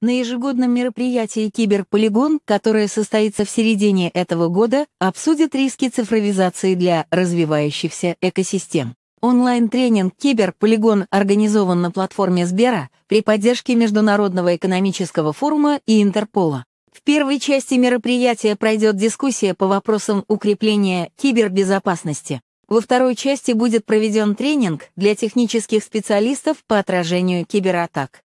На ежегодном мероприятии «Киберполигон», которое состоится в середине этого года, обсудят риски цифровизации для развивающихся экосистем. Онлайн-тренинг «Киберполигон» организован на платформе Сбера при поддержке Международного экономического форума и Интерпола. В первой части мероприятия пройдет дискуссия по вопросам укрепления кибербезопасности. Во второй части будет проведен тренинг для технических специалистов по отражению кибератак.